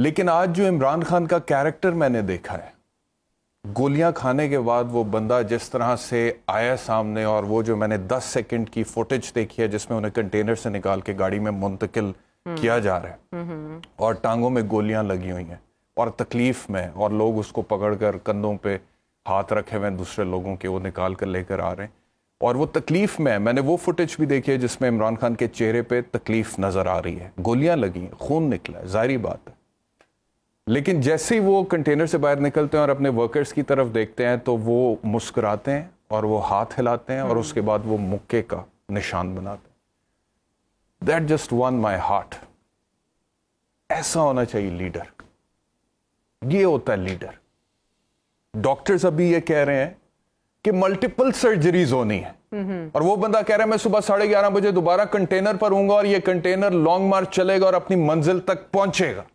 लेकिन आज जो इमरान खान का कैरेक्टर मैंने देखा है गोलियां खाने के बाद वो बंदा जिस तरह से आया सामने और वो जो मैंने 10 सेकंड की फुटेज देखी है जिसमें उन्हें कंटेनर से निकाल के गाड़ी में मुंतकिल हम्म। किया जा रहा है और टांगों में गोलियां लगी हुई हैं और तकलीफ में और लोग उसको पकड़कर कंधों पे हाथ रखे हुए हैं दूसरे लोगों के वो निकाल कर लेकर आ रहे हैं और वो तकलीफ में मैंने वो फुटेज भी देखी है जिसमें इमरान खान के चेहरे पे तकलीफ नज़र आ रही है गोलियां लगी खून निकला है जाहरी बात लेकिन जैसे ही वो कंटेनर से बाहर निकलते हैं और अपने वर्कर्स की तरफ देखते हैं तो वो मुस्कुराते हैं और वो हाथ हिलाते हैं और हम्म। उसके बाद वो मुक्के का निशान बनाते हैं that just won my heart ऐसा होना चाहिए लीडर ये होता है लीडर डॉक्टर्स अभी ये कह रहे हैं कि मल्टीपल सर्जरीज होनी है हम्म। और वो बंदा कह रहा है मैं सुबह साढ़े ग्यारह बजे दोबारा कंटेनर पर हूंगा और ये कंटेनर लॉन्ग मार्च चलेगा और अपनी मंजिल तक पहुंचेगा